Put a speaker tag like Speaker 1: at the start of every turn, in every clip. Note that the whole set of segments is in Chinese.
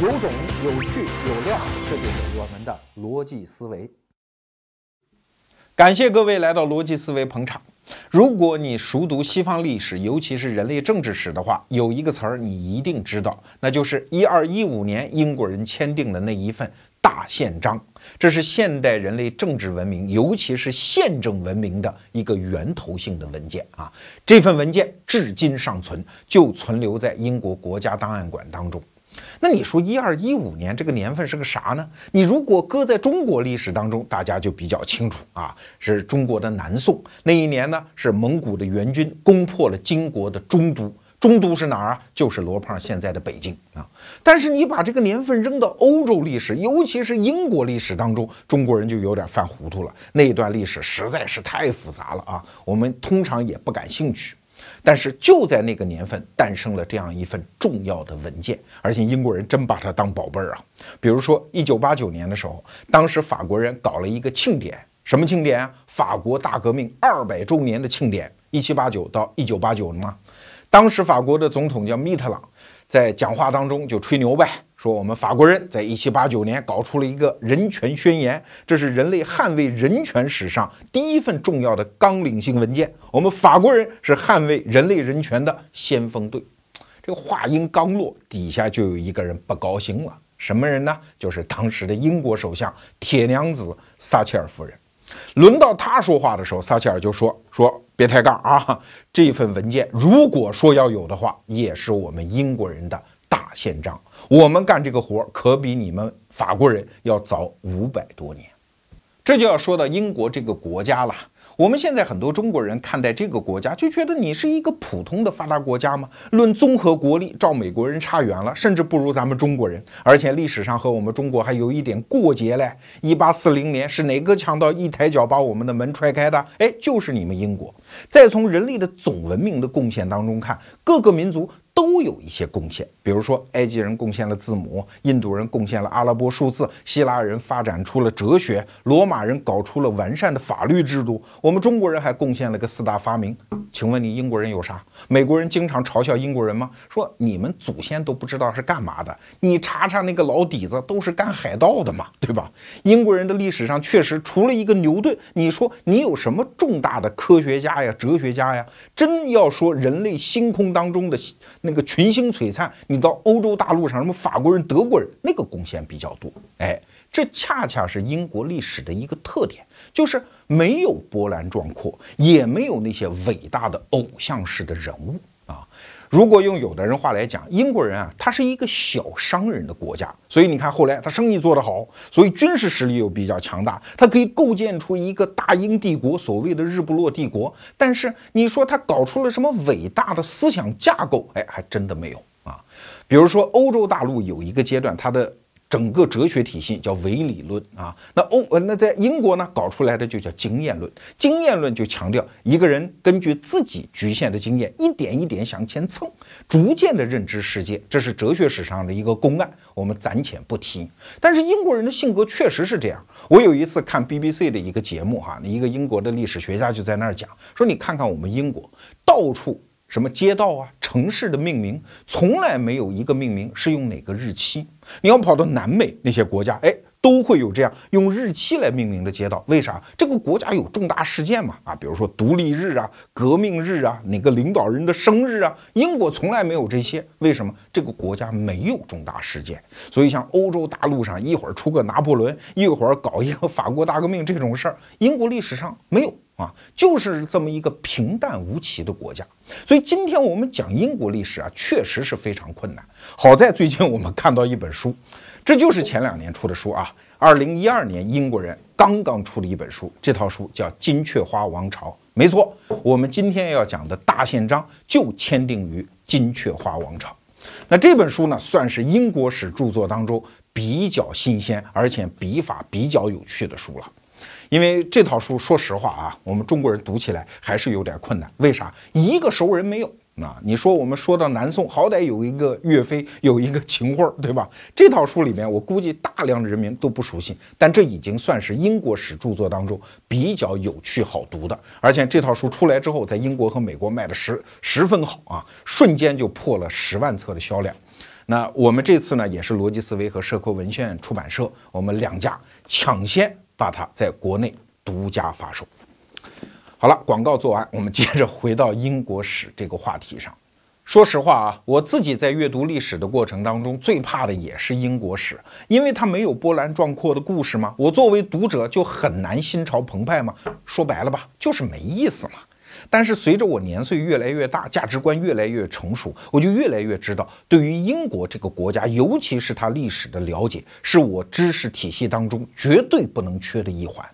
Speaker 1: 有种，有趣，有料，这就是我们的逻辑思维。感谢各位来到逻辑思维捧场。如果你熟读西方历史，尤其是人类政治史的话，有一个词儿你一定知道，那就是一二一五年英国人签订的那一份大宪章。这是现代人类政治文明，尤其是宪政文明的一个源头性的文件啊！这份文件至今尚存，就存留在英国国家档案馆当中。那你说一二一五年这个年份是个啥呢？你如果搁在中国历史当中，大家就比较清楚啊，是中国的南宋那一年呢，是蒙古的援军攻破了金国的中都。中都是哪儿啊？就是罗胖现在的北京啊。但是你把这个年份扔到欧洲历史，尤其是英国历史当中，中国人就有点犯糊涂了。那一段历史实在是太复杂了啊，我们通常也不感兴趣。但是就在那个年份诞生了这样一份重要的文件，而且英国人真把它当宝贝儿啊。比如说，一九八九年的时候，当时法国人搞了一个庆典，什么庆典？啊？法国大革命二百周年的庆典。一七八九到一九八九了吗？当时法国的总统叫密特朗，在讲话当中就吹牛呗，说我们法国人在一七八九年搞出了一个人权宣言，这是人类捍卫人权史上第一份重要的纲领性文件。我们法国人是捍卫人类人权的先锋队。这个话音刚落，底下就有一个人不高兴了，什么人呢？就是当时的英国首相铁娘子撒切尔夫人。轮到他说话的时候，撒切尔就说：“说别抬杠啊，这份文件如果说要有的话，也是我们英国人的大宪章。我们干这个活儿可比你们法国人要早五百多年。”这就要说到英国这个国家了。我们现在很多中国人看待这个国家，就觉得你是一个普通的发达国家吗？论综合国力，照美国人差远了，甚至不如咱们中国人。而且历史上和我们中国还有一点过节嘞。一八四零年是哪个强盗一抬脚把我们的门踹开的？哎，就是你们英国。再从人类的总文明的贡献当中看，各个民族。都有一些贡献，比如说埃及人贡献了字母，印度人贡献了阿拉伯数字，希腊人发展出了哲学，罗马人搞出了完善的法律制度，我们中国人还贡献了个四大发明。请问你英国人有啥？美国人经常嘲笑英国人吗？说你们祖先都不知道是干嘛的？你查查那个老底子，都是干海盗的嘛，对吧？英国人的历史上确实除了一个牛顿，你说你有什么重大的科学家呀、哲学家呀？真要说人类星空当中的。那个群星璀璨，你到欧洲大陆上，什么法国人、德国人，那个贡献比较多。哎，这恰恰是英国历史的一个特点，就是没有波澜壮阔，也没有那些伟大的偶像式的人物。如果用有的人话来讲，英国人啊，他是一个小商人的国家，所以你看后来他生意做得好，所以军事实力又比较强大，他可以构建出一个大英帝国，所谓的日不落帝国。但是你说他搞出了什么伟大的思想架构？哎，还真的没有啊。比如说欧洲大陆有一个阶段，他的。整个哲学体系叫唯理论啊，那欧呃，那在英国呢搞出来的就叫经验论。经验论就强调一个人根据自己局限的经验，一点一点向前蹭，逐渐的认知世界。这是哲学史上的一个公案，我们暂且不提。但是英国人的性格确实是这样。我有一次看 BBC 的一个节目哈，一个英国的历史学家就在那儿讲，说你看看我们英国到处。什么街道啊，城市的命名从来没有一个命名是用哪个日期。你要跑到南美那些国家，哎，都会有这样用日期来命名的街道。为啥？这个国家有重大事件嘛？啊，比如说独立日啊、革命日啊、哪个领导人的生日啊。英国从来没有这些，为什么？这个国家没有重大事件。所以像欧洲大陆上一会儿出个拿破仑，一会儿搞一个法国大革命这种事儿，英国历史上没有。啊，就是这么一个平淡无奇的国家，所以今天我们讲英国历史啊，确实是非常困难。好在最近我们看到一本书，这就是前两年出的书啊，二零一二年英国人刚刚出了一本书，这套书叫《金雀花王朝》，没错，我们今天要讲的大宪章就签订于金雀花王朝。那这本书呢，算是英国史著作当中比较新鲜，而且笔法比较有趣的书了。因为这套书，说实话啊，我们中国人读起来还是有点困难。为啥？一个熟人没有啊？你说我们说到南宋，好歹有一个岳飞，有一个秦桧，对吧？这套书里面，我估计大量的人民都不熟悉。但这已经算是英国史著作当中比较有趣、好读的。而且这套书出来之后，在英国和美国卖的十十分好啊，瞬间就破了十万册的销量。那我们这次呢，也是逻辑思维和社科文献出版社，我们两家抢先。把它在国内独家发售。好了，广告做完，我们接着回到英国史这个话题上。说实话啊，我自己在阅读历史的过程当中，最怕的也是英国史，因为它没有波澜壮阔的故事吗？我作为读者就很难心潮澎湃吗？说白了吧，就是没意思嘛。但是随着我年岁越来越大，价值观越来越成熟，我就越来越知道，对于英国这个国家，尤其是它历史的了解，是我知识体系当中绝对不能缺的一环。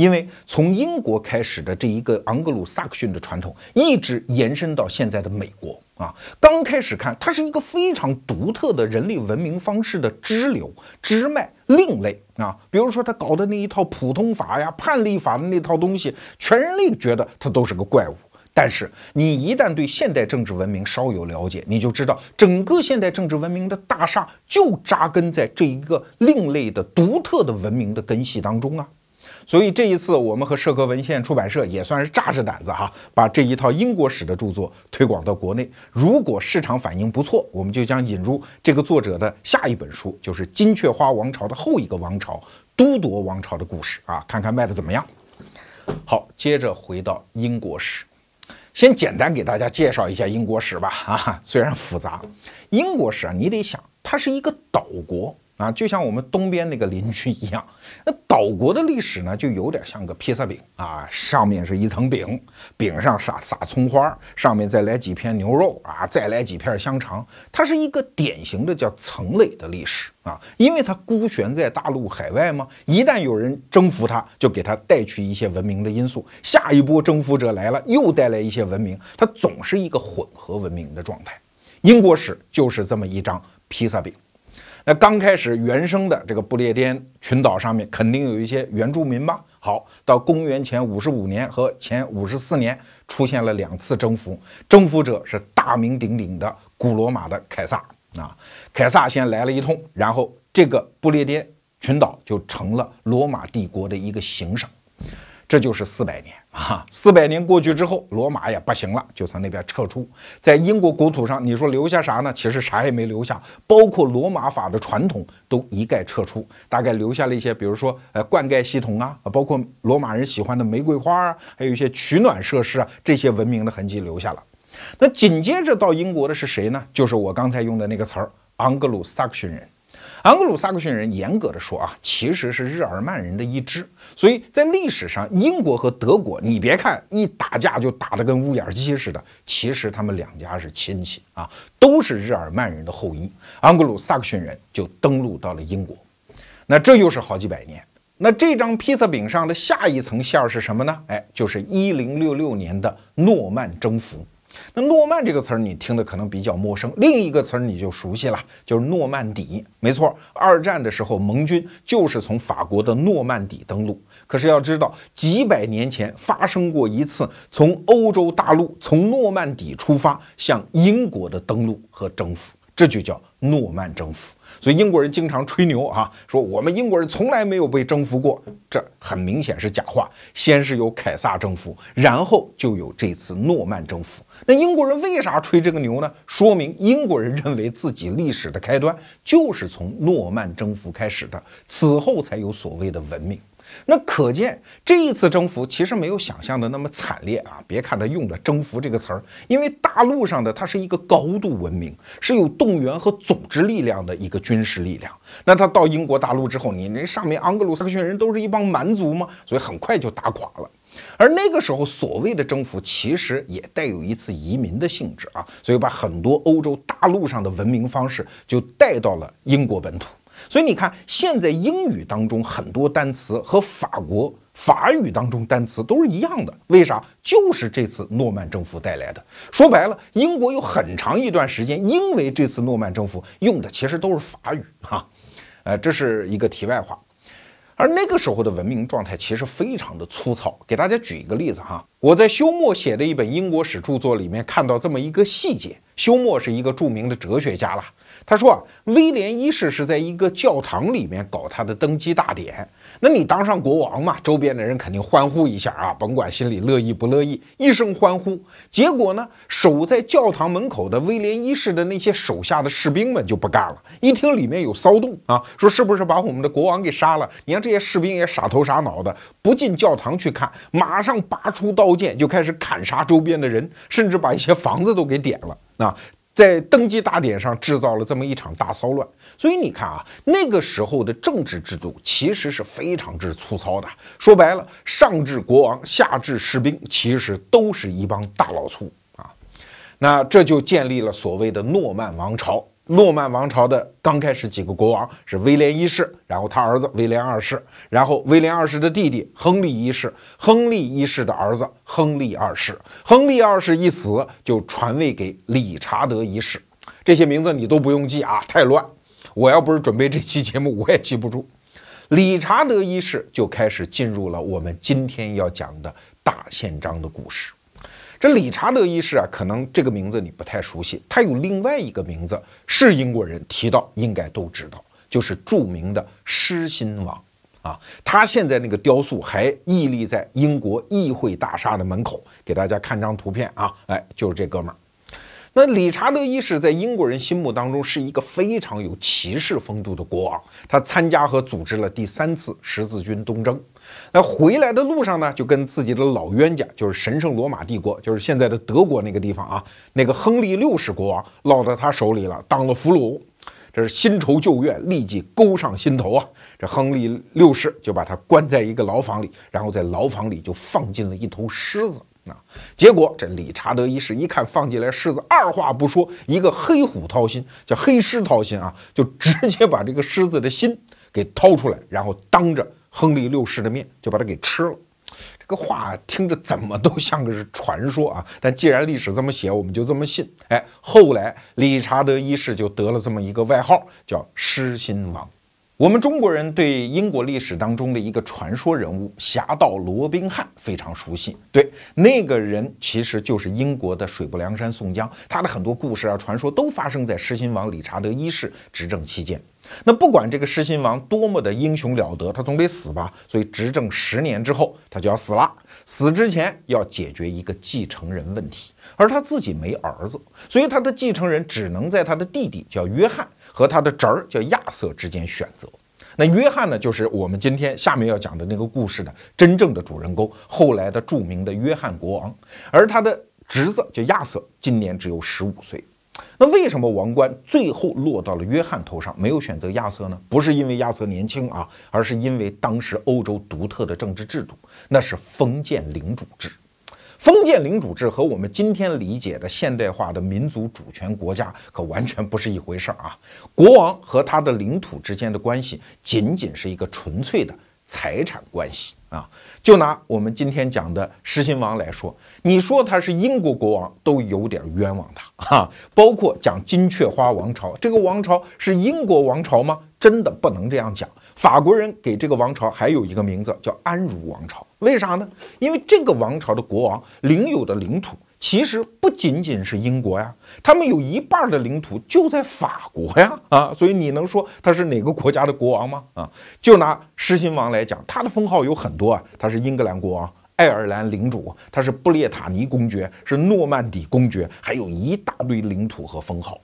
Speaker 1: 因为从英国开始的这一个昂格鲁萨克逊的传统，一直延伸到现在的美国啊。刚开始看，它是一个非常独特的人类文明方式的支流、支脉、另类啊。比如说，他搞的那一套普通法呀、判例法的那套东西，全人类觉得他都是个怪物。但是，你一旦对现代政治文明稍有了解，你就知道，整个现代政治文明的大厦就扎根在这一个另类的、独特的文明的根系当中啊。所以这一次，我们和社科文献出版社也算是炸着胆子哈，把这一套英国史的著作推广到国内。如果市场反应不错，我们就将引入这个作者的下一本书，就是金雀花王朝的后一个王朝——都铎王朝的故事啊，看看卖的怎么样。好，接着回到英国史，先简单给大家介绍一下英国史吧。啊，虽然复杂，英国史啊，你得想，它是一个岛国。啊，就像我们东边那个邻居一样，那岛国的历史呢，就有点像个披萨饼啊，上面是一层饼，饼上撒撒葱花，上面再来几片牛肉啊，再来几片香肠，它是一个典型的叫层垒的历史啊，因为它孤悬在大陆海外嘛，一旦有人征服它，就给它带去一些文明的因素，下一波征服者来了，又带来一些文明，它总是一个混合文明的状态。英国史就是这么一张披萨饼。那刚开始原生的这个不列颠群岛上面肯定有一些原住民吧？好，到公元前五十五年和前五十四年出现了两次征服，征服者是大名鼎鼎的古罗马的凯撒啊！凯撒先来了一通，然后这个不列颠群岛就成了罗马帝国的一个行省，这就是四百年。啊，四百年过去之后，罗马也不行了，就从那边撤出。在英国国土上，你说留下啥呢？其实啥也没留下，包括罗马法的传统都一概撤出。大概留下了一些，比如说，呃，灌溉系统啊，包括罗马人喜欢的玫瑰花啊，还有一些取暖设施啊，这些文明的痕迹留下了。那紧接着到英国的是谁呢？就是我刚才用的那个词儿，盎格鲁撒克逊人。安格鲁萨克逊人，严格的说啊，其实是日耳曼人的一支，所以在历史上，英国和德国，你别看一打架就打得跟乌眼鸡似的，其实他们两家是亲戚啊，都是日耳曼人的后裔。安格鲁萨克逊人就登陆到了英国，那这又是好几百年。那这张披萨饼上的下一层馅儿是什么呢？哎，就是一零六六年的诺曼征服。那诺曼这个词儿你听的可能比较陌生，另一个词儿你就熟悉了，就是诺曼底。没错，二战的时候盟军就是从法国的诺曼底登陆。可是要知道，几百年前发生过一次从欧洲大陆从诺曼底出发向英国的登陆和征服，这就叫诺曼征服。所以英国人经常吹牛啊，说我们英国人从来没有被征服过，这很明显是假话。先是有凯撒征服，然后就有这次诺曼征服。那英国人为啥吹这个牛呢？说明英国人认为自己历史的开端就是从诺曼征服开始的，此后才有所谓的文明。那可见这一次征服其实没有想象的那么惨烈啊！别看他用了“征服”这个词儿，因为大陆上的他是一个高度文明，是有动员和组织力量的一个军事力量。那他到英国大陆之后，你那上面盎格鲁撒克逊人都是一帮蛮族嘛，所以很快就打垮了。而那个时候，所谓的征服其实也带有一次移民的性质啊，所以把很多欧洲大陆上的文明方式就带到了英国本土。所以你看，现在英语当中很多单词和法国法语当中单词都是一样的，为啥？就是这次诺曼征服带来的。说白了，英国有很长一段时间，因为这次诺曼征服用的其实都是法语啊，呃，这是一个题外话。而那个时候的文明状态其实非常的粗糙。给大家举一个例子哈，我在休谟写的一本英国史著作里面看到这么一个细节。休谟是一个著名的哲学家了，他说啊，威廉一世是在一个教堂里面搞他的登基大典。那你当上国王嘛，周边的人肯定欢呼一下啊，甭管心里乐意不乐意，一声欢呼。结果呢，守在教堂门口的威廉一世的那些手下的士兵们就不干了，一听里面有骚动啊，说是不是把我们的国王给杀了？你看这些士兵也傻头傻脑的，不进教堂去看，马上拔出刀剑就开始砍杀周边的人，甚至把一些房子都给点了啊。在登基大典上制造了这么一场大骚乱，所以你看啊，那个时候的政治制度其实是非常之粗糙的。说白了，上至国王，下至士兵，其实都是一帮大老粗啊。那这就建立了所谓的诺曼王朝。诺曼王朝的刚开始几个国王是威廉一世，然后他儿子威廉二世，然后威廉二世的弟弟亨利一世，亨利一世的儿子亨利二世，亨利二世一死就传位给理查德一世。这些名字你都不用记啊，太乱。我要不是准备这期节目，我也记不住。理查德一世就开始进入了我们今天要讲的大宪章的故事。这理查德一世啊，可能这个名字你不太熟悉，他有另外一个名字，是英国人提到应该都知道，就是著名的狮心王啊。他现在那个雕塑还屹立在英国议会大厦的门口，给大家看张图片啊，哎，就是这哥们儿。那理查德一世在英国人心目当中是一个非常有骑士风度的国王，他参加和组织了第三次十字军东征。那回来的路上呢，就跟自己的老冤家，就是神圣罗马帝国，就是现在的德国那个地方啊，那个亨利六世国王，落到他手里了，当了俘虏。这是新仇旧怨，立即勾上心头啊！这亨利六世就把他关在一个牢房里，然后在牢房里就放进了一头狮子啊。结果这理查德一世一看放进来狮子，二话不说，一个黑虎掏心，叫黑狮掏心啊，就直接把这个狮子的心给掏出来，然后当着。亨利六世的面就把它给吃了，这个话听着怎么都像个是传说啊。但既然历史这么写，我们就这么信。哎，后来理查德一世就得了这么一个外号，叫“失心王”。我们中国人对英国历史当中的一个传说人物侠盗罗宾汉非常熟悉，对，那个人其实就是英国的水泊梁山宋江，他的很多故事啊传说都发生在失心王理查德一世执政期间。那不管这个失心王多么的英雄了得，他总得死吧。所以执政十年之后，他就要死了。死之前要解决一个继承人问题，而他自己没儿子，所以他的继承人只能在他的弟弟叫约翰和他的侄儿叫亚瑟之间选择。那约翰呢，就是我们今天下面要讲的那个故事的真正的主人公，后来的著名的约翰国王。而他的侄子叫亚瑟，今年只有十五岁。那为什么王冠最后落到了约翰头上，没有选择亚瑟呢？不是因为亚瑟年轻啊，而是因为当时欧洲独特的政治制度，那是封建领主制。封建领主制和我们今天理解的现代化的民族主权国家可完全不是一回事儿啊。国王和他的领土之间的关系，仅仅是一个纯粹的财产关系啊。就拿我们今天讲的狮心王来说，你说他是英国国王都有点冤枉他哈。包括讲金雀花王朝，这个王朝是英国王朝吗？真的不能这样讲。法国人给这个王朝还有一个名字叫安茹王朝，为啥呢？因为这个王朝的国王领有的领土。其实不仅仅是英国呀，他们有一半的领土就在法国呀，啊，所以你能说他是哪个国家的国王吗？啊，就拿狮心王来讲，他的封号有很多啊，他是英格兰国王、爱尔兰领主，他是布列塔尼公爵、是诺曼底公爵，还有一大堆领土和封号。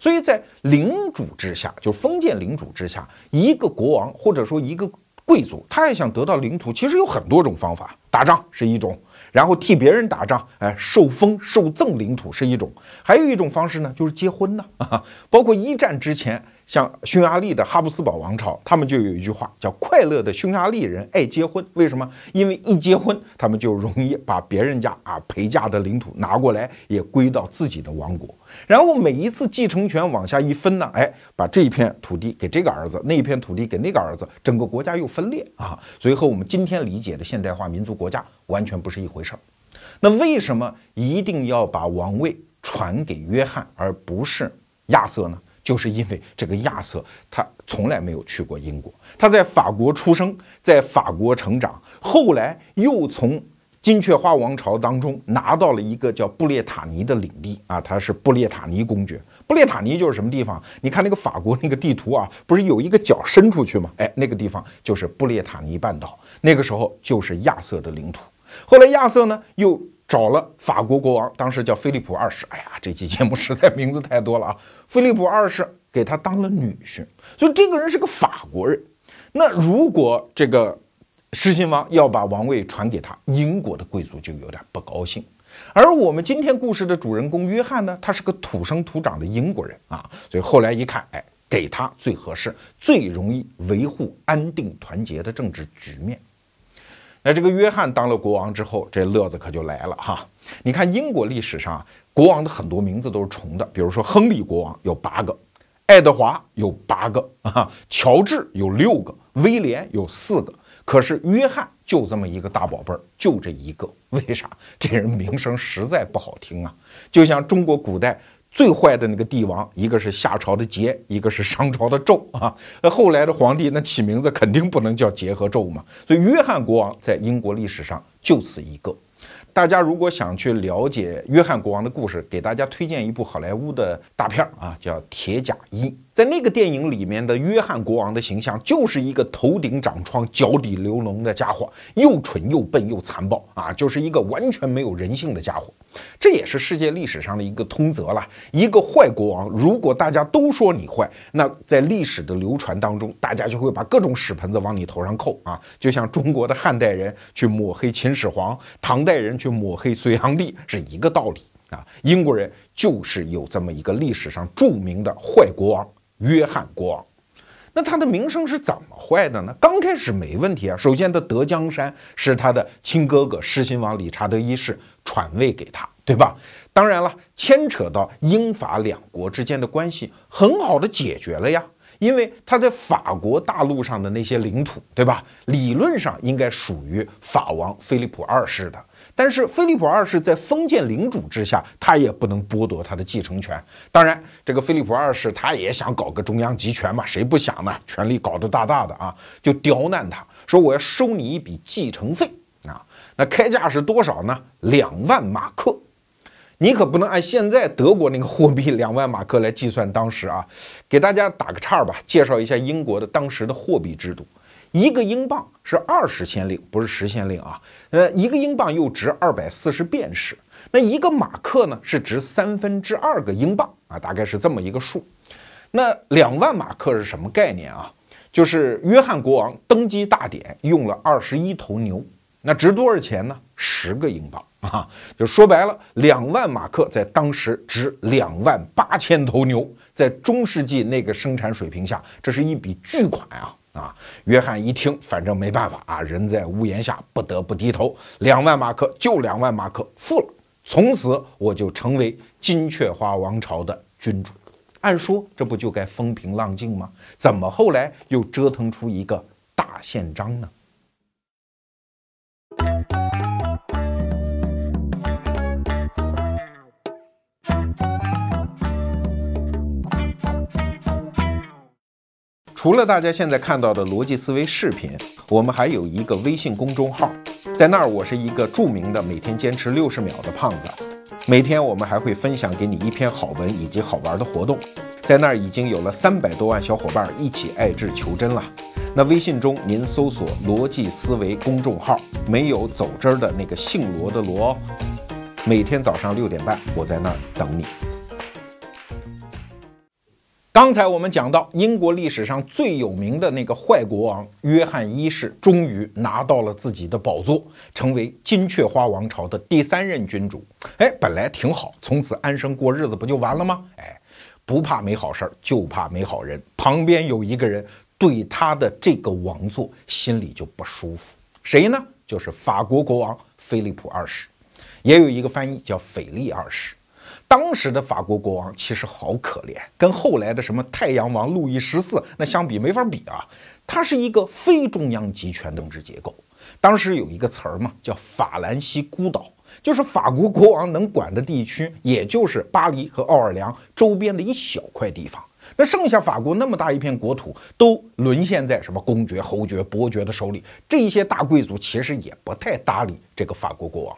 Speaker 1: 所以在领主之下，就封建领主之下，一个国王或者说一个贵族，他也想得到领土，其实有很多种方法，打仗是一种。然后替别人打仗，哎，受封、受赠领土是一种，还有一种方式呢，就是结婚呢，包括一战之前。像匈牙利的哈布斯堡王朝，他们就有一句话叫“快乐的匈牙利人爱结婚”。为什么？因为一结婚，他们就容易把别人家啊陪嫁的领土拿过来，也归到自己的王国。然后每一次继承权往下一分呢，哎，把这一片土地给这个儿子，那一片土地给那个儿子，整个国家又分裂啊。所以和我们今天理解的现代化民族国家完全不是一回事儿。那为什么一定要把王位传给约翰而不是亚瑟呢？就是因为这个亚瑟，他从来没有去过英国，他在法国出生，在法国成长，后来又从金雀花王朝当中拿到了一个叫布列塔尼的领地啊，他是布列塔尼公爵。布列塔尼就是什么地方？你看那个法国那个地图啊，不是有一个角伸出去吗？哎，那个地方就是布列塔尼半岛，那个时候就是亚瑟的领土。后来亚瑟呢又。找了法国国王，当时叫菲利普二世。哎呀，这期节目实在名字太多了啊！菲利普二世给他当了女婿，所以这个人是个法国人。那如果这个狮心王要把王位传给他，英国的贵族就有点不高兴。而我们今天故事的主人公约翰呢，他是个土生土长的英国人啊，所以后来一看，哎，给他最合适，最容易维护安定团结的政治局面。那这个约翰当了国王之后，这乐子可就来了哈！你看英国历史上国王的很多名字都是重的，比如说亨利国王有八个，爱德华有八个啊，乔治有六个，威廉有四个，可是约翰就这么一个大宝贝儿，就这一个，为啥？这人名声实在不好听啊，就像中国古代。最坏的那个帝王，一个是夏朝的桀，一个是商朝的纣 啊。那后来的皇帝，那起名字肯定不能叫桀和纣嘛。所以，约翰国王在英国历史上就此一个。大家如果想去了解约翰国王的故事，给大家推荐一部好莱坞的大片啊，叫《铁甲衣》。在那个电影里面的约翰国王的形象，就是一个头顶长疮、脚底流脓的家伙，又蠢又笨又残暴啊，就是一个完全没有人性的家伙。这也是世界历史上的一个通则了：一个坏国王，如果大家都说你坏，那在历史的流传当中，大家就会把各种屎盆子往你头上扣啊。就像中国的汉代人去抹黑秦始皇，唐代人去抹黑隋炀帝是一个道理啊。英国人就是有这么一个历史上著名的坏国王。约翰国王，那他的名声是怎么坏的呢？刚开始没问题啊。首先，他得江山是他的亲哥哥狮心王理查德一世传位给他，对吧？当然了，牵扯到英法两国之间的关系，很好的解决了呀。因为他在法国大陆上的那些领土，对吧？理论上应该属于法王菲利普二世的。但是菲利普二世在封建领主之下，他也不能剥夺他的继承权。当然，这个菲利普二世他也想搞个中央集权嘛，谁不想呢？权力搞得大大的啊，就刁难他说我要收你一笔继承费啊，那开价是多少呢？两万马克。你可不能按现在德国那个货币两万马克来计算。当时啊，给大家打个岔吧，介绍一下英国的当时的货币制度。一个英镑是二十先令，不是十先令啊。呃，一个英镑又值二百四十便士，那一个马克呢是值三分之二个英镑啊，大概是这么一个数。那两万马克是什么概念啊？就是约翰国王登基大典用了二十一头牛，那值多少钱呢？十个英镑啊！就说白了，两万马克在当时值两万八千头牛，在中世纪那个生产水平下，这是一笔巨款啊！啊，约翰一听，反正没办法啊，人在屋檐下，不得不低头。两万马克就两万马克，付了。从此我就成为金雀花王朝的君主。按说这不就该风平浪静吗？怎么后来又折腾出一个大宪章呢？除了大家现在看到的逻辑思维视频，我们还有一个微信公众号，在那儿我是一个著名的每天坚持六十秒的胖子。每天我们还会分享给你一篇好文以及好玩的活动，在那儿已经有了三百多万小伙伴一起爱智求真了。那微信中您搜索“逻辑思维”公众号，没有走针的那个姓罗的罗，每天早上六点半我在那儿等你。刚才我们讲到，英国历史上最有名的那个坏国王约翰一世，终于拿到了自己的宝座，成为金雀花王朝的第三任君主。哎，本来挺好，从此安生过日子不就完了吗？哎，不怕没好事儿，就怕没好人。旁边有一个人对他的这个王座心里就不舒服，谁呢？就是法国国王菲利普二世，也有一个翻译叫腓力二世。当时的法国国王其实好可怜，跟后来的什么太阳王路易十四那相比没法比啊。他是一个非中央集权政治结构，当时有一个词儿嘛，叫“法兰西孤岛”，就是法国国王能管的地区，也就是巴黎和奥尔良周边的一小块地方。那剩下法国那么大一片国土，都沦陷在什么公爵、侯爵、伯爵的手里。这些大贵族其实也不太搭理这个法国国王。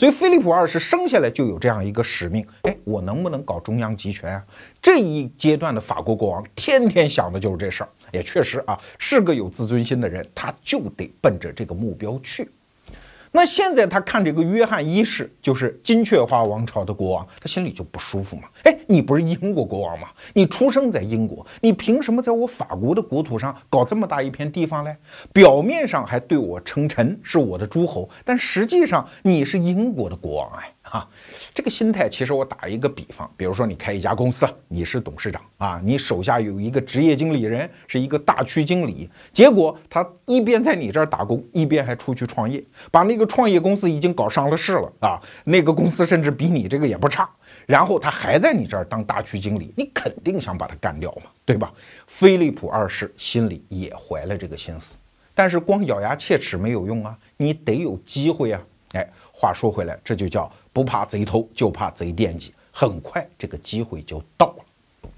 Speaker 1: 所以，菲利普二世生下来就有这样一个使命。哎，我能不能搞中央集权啊？这一阶段的法国国王天天想的就是这事儿。也确实啊，是个有自尊心的人，他就得奔着这个目标去。那现在他看这个约翰一世，就是金雀花王朝的国王，他心里就不舒服嘛。哎，你不是英国国王吗？你出生在英国，你凭什么在我法国的国土上搞这么大一片地方嘞？表面上还对我称臣，是我的诸侯，但实际上你是英国的国王哎。啊，这个心态其实我打一个比方，比如说你开一家公司，你是董事长啊，你手下有一个职业经理人，是一个大区经理，结果他一边在你这儿打工，一边还出去创业，把那个创业公司已经搞上了市了啊，那个公司甚至比你这个也不差，然后他还在你这儿当大区经理，你肯定想把他干掉嘛，对吧？飞利浦二世心里也怀了这个心思，但是光咬牙切齿没有用啊，你得有机会啊，哎，话说回来，这就叫。不怕贼偷，就怕贼惦记。很快，这个机会就到了。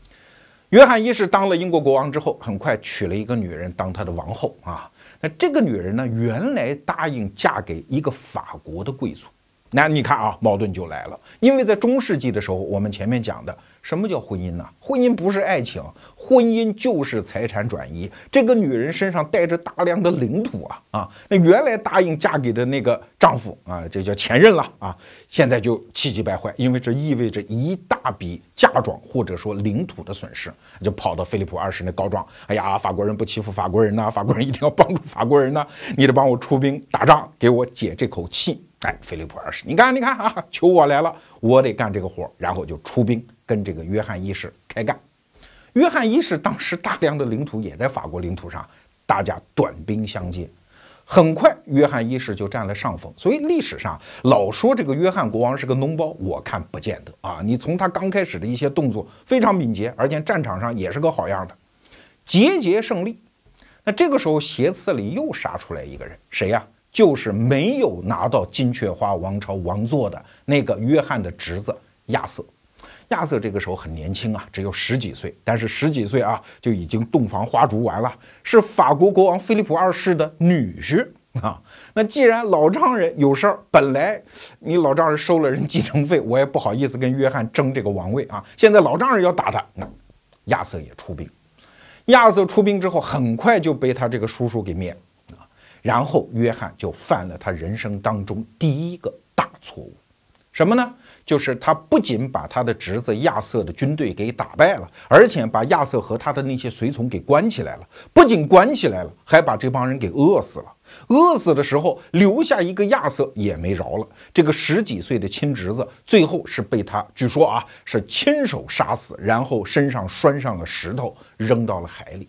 Speaker 1: 约翰一世当了英国国王之后，很快娶了一个女人当他的王后啊。那这个女人呢，原来答应嫁给一个法国的贵族。那你看啊，矛盾就来了，因为在中世纪的时候，我们前面讲的什么叫婚姻呢？婚姻不是爱情，婚姻就是财产转移。这个女人身上带着大量的领土啊啊，那原来答应嫁给的那个丈夫啊，这叫前任了啊，现在就气急败坏，因为这意味着一大笔嫁妆或者说领土的损失，就跑到菲利普二世那告状。哎呀，法国人不欺负法国人呐，法国人一定要帮助法国人呐，你得帮我出兵打仗，给我解这口气。哎，菲利普二世，你看，你看啊，求我来了，我得干这个活儿，然后就出兵跟这个约翰一世开干。约翰一世当时大量的领土也在法国领土上，大家短兵相接，很快约翰一世就占了上风。所以历史上老说这个约翰国王是个脓包，我看不见得啊。你从他刚开始的一些动作非常敏捷，而且战场上也是个好样的，节节胜利。那这个时候斜刺里又杀出来一个人，谁呀？就是没有拿到金雀花王朝王座的那个约翰的侄子亚瑟，亚瑟这个时候很年轻啊，只有十几岁，但是十几岁啊就已经洞房花烛完了，是法国国王菲利普二世的女婿啊。那既然老丈人有事儿，本来你老丈人收了人继承费，我也不好意思跟约翰争这个王位啊。现在老丈人要打他，那亚瑟也出兵。亚瑟出兵之后，很快就被他这个叔叔给灭。然后约翰就犯了他人生当中第一个大错误，什么呢？就是他不仅把他的侄子亚瑟的军队给打败了，而且把亚瑟和他的那些随从给关起来了。不仅关起来了，还把这帮人给饿死了。饿死的时候留下一个亚瑟也没饶了，这个十几岁的亲侄子最后是被他据说啊是亲手杀死，然后身上拴上了石头扔到了海里。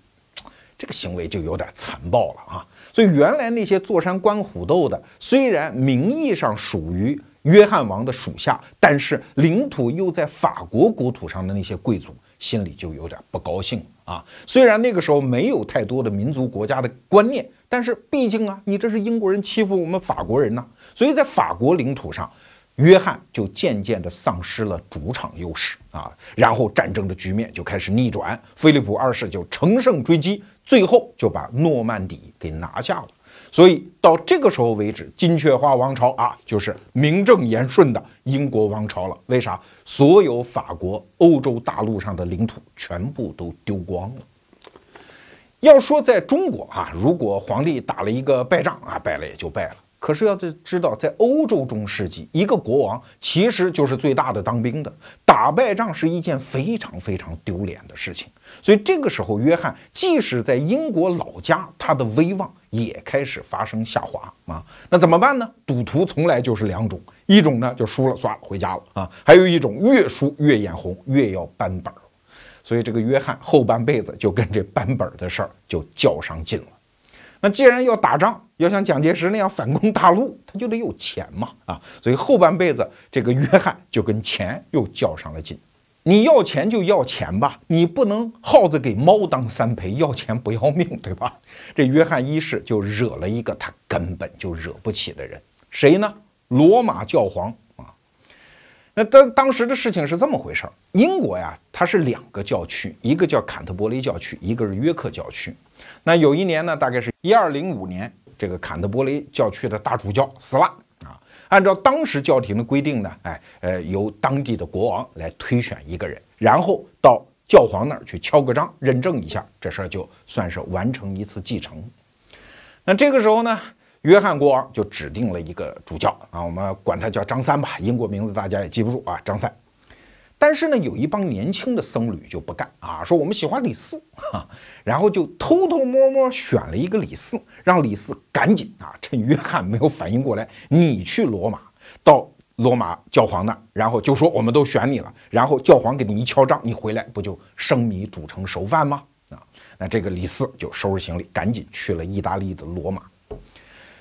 Speaker 1: 这个行为就有点残暴了啊。所以，原来那些坐山观虎斗的，虽然名义上属于约翰王的属下，但是领土又在法国国土上的那些贵族，心里就有点不高兴啊。虽然那个时候没有太多的民族国家的观念，但是毕竟啊，你这是英国人欺负我们法国人呢。所以在法国领土上，约翰就渐渐地丧失了主场优势啊，然后战争的局面就开始逆转，菲利普二世就乘胜追击。最后就把诺曼底给拿下了，所以到这个时候为止，金雀花王朝啊，就是名正言顺的英国王朝了。为啥？所有法国欧洲大陆上的领土全部都丢光了。要说在中国啊，如果皇帝打了一个败仗啊，败了也就败了。可是要知道，在欧洲中世纪，一个国王其实就是最大的当兵的，打败仗是一件非常非常丢脸的事情。所以这个时候，约翰即使在英国老家，他的威望也开始发生下滑啊。那怎么办呢？赌徒从来就是两种，一种呢就输了算了回家了啊，还有一种越输越眼红，越要扳本儿。所以这个约翰后半辈子就跟这扳本儿的事儿就较上劲了。那既然要打仗，要像蒋介石那样反攻大陆，他就得有钱嘛啊！所以后半辈子，这个约翰就跟钱又较上了劲。你要钱就要钱吧，你不能耗子给猫当三陪，要钱不要命，对吧？这约翰一世就惹了一个他根本就惹不起的人，谁呢？罗马教皇啊！那当当时的事情是这么回事儿：英国呀，它是两个教区，一个叫坎特伯雷教区，一个是约克教区。那有一年呢，大概是一二零五年，这个坎德伯雷教区的大主教死了啊。按照当时教廷的规定呢，哎呃，由当地的国王来推选一个人，然后到教皇那儿去敲个章，认证一下，这事儿就算是完成一次继承。那这个时候呢，约翰国王就指定了一个主教啊，我们管他叫张三吧，英国名字大家也记不住啊，张三。但是呢，有一帮年轻的僧侣就不干啊，说我们喜欢李四，然后就偷偷摸摸选了一个李四，让李四赶紧啊，趁约翰没有反应过来，你去罗马，到罗马教皇那，然后就说我们都选你了，然后教皇给你一敲账，你回来不就生米煮成熟饭吗？啊，那这个李四就收拾行李，赶紧去了意大利的罗马。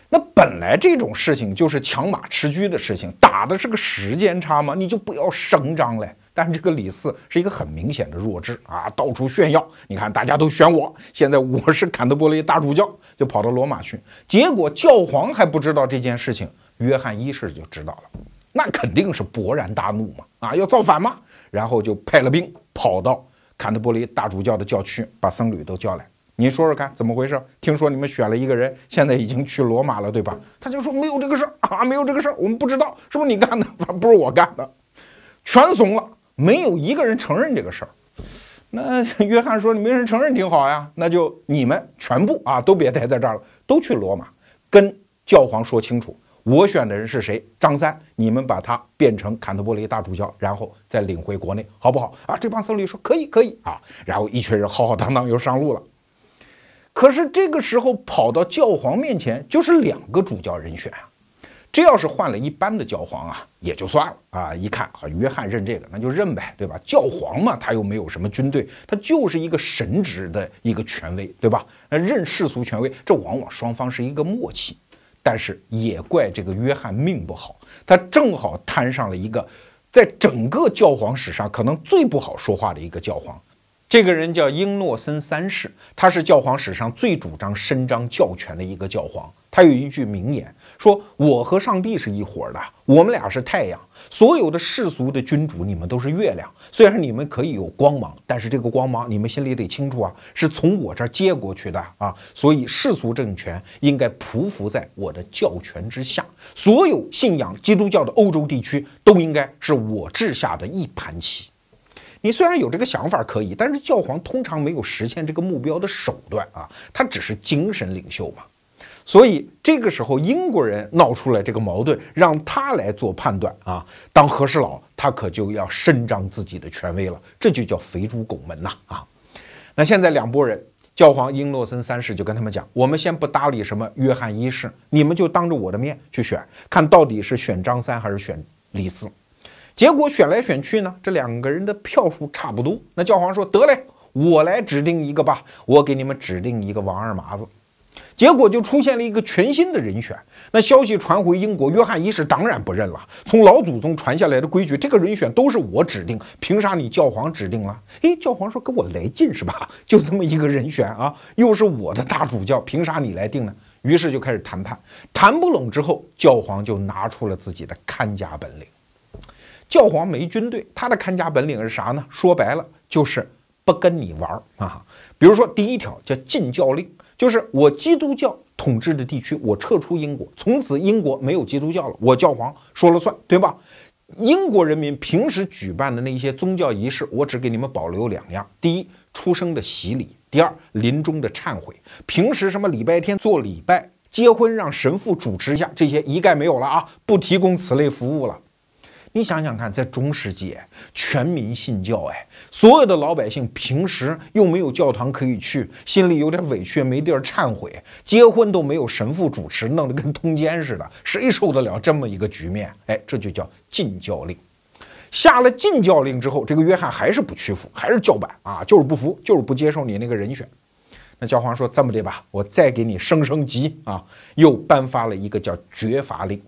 Speaker 1: 那本来这种事情就是抢马吃车的事情，打的是个时间差嘛，你就不要声张嘞。但是这个李四是一个很明显的弱智啊，到处炫耀。你看，大家都选我，现在我是坎特伯雷大主教，就跑到罗马去。结果教皇还不知道这件事情，约翰一世就知道了，那肯定是勃然大怒嘛，啊，要造反嘛，然后就派了兵跑到坎特伯雷大主教的教区，把僧侣都叫来。你说说看怎么回事？听说你们选了一个人，现在已经去罗马了，对吧？他就说没有这个事儿啊，没有这个事儿，我们不知道，是不是你干的？不是我干的，全怂了。没有一个人承认这个事儿。那 约翰说：“你没人承认挺好呀，那就你们全部啊都别待在这儿了，都去罗马跟教皇说清楚，我选的人是谁，张三。你们把他变成坎特伯雷大主教，然后再领回国内，好不好？”啊，这帮僧侣说：“可以，可以啊。”然后一群人浩浩荡荡又上路了。可是这个时候跑到教皇面前，就是两个主教人选啊。这要是换了一般的教皇啊，也就算了啊！一看啊，约翰认这个，那就认呗，对吧？教皇嘛，他又没有什么军队，他就是一个神职的一个权威，对吧？那认世俗权威，这往往双方是一个默契。但是也怪这个约翰命不好，他正好摊上了一个在整个教皇史上可能最不好说话的一个教皇。这个人叫英诺森三世，他是教皇史上最主张伸张教权的一个教皇。他有一句名言。说我和上帝是一伙的，我们俩是太阳，所有的世俗的君主，你们都是月亮。虽然你们可以有光芒，但是这个光芒你们心里得清楚啊，是从我这儿接过去的啊。所以世俗政权应该匍匐在我的教权之下，所有信仰基督教的欧洲地区都应该是我治下的一盘棋。你虽然有这个想法可以，但是教皇通常没有实现这个目标的手段啊，他只是精神领袖嘛。所以这个时候英国人闹出了这个矛盾，让他来做判断啊，当和事佬，他可就要伸张自己的权威了，这就叫肥猪拱门呐啊！那现在两拨人，教皇英诺森三世就跟他们讲：我们先不搭理什么约翰一世，你们就当着我的面去选，看到底是选张三还是选李四。结果选来选去呢，这两个人的票数差不多。那教皇说得嘞，我来指定一个吧，我给你们指定一个王二麻子。结果就出现了一个全新的人选。那消息传回英国，约翰一世当然不认了。从老祖宗传下来的规矩，这个人选都是我指定，凭啥你教皇指定了？诶，教皇说跟我来劲是吧？就这么一个人选啊，又是我的大主教，凭啥你来定呢？于是就开始谈判，谈不拢之后，教皇就拿出了自己的看家本领。教皇没军队，他的看家本领是啥呢？说白了就是不跟你玩啊。比如说第一条叫禁教令。就是我基督教统治的地区，我撤出英国，从此英国没有基督教了。我教皇说了算，对吧？英国人民平时举办的那些宗教仪式，我只给你们保留两样：第一，出生的洗礼；第二，临终的忏悔。平时什么礼拜天做礼拜、结婚让神父主持一下，这些一概没有了啊！不提供此类服务了。你想想看，在中世纪，全民信教，哎，所有的老百姓平时又没有教堂可以去，心里有点委屈，没地儿忏悔，结婚都没有神父主持，弄得跟通奸似的，谁受得了这么一个局面？哎，这就叫禁教令。下了禁教令之后，这个约翰还是不屈服，还是叫板啊，就是不服，就是不接受你那个人选。那教皇说：“这么的吧，我再给你升升级啊，又颁发了一个叫绝罚令。”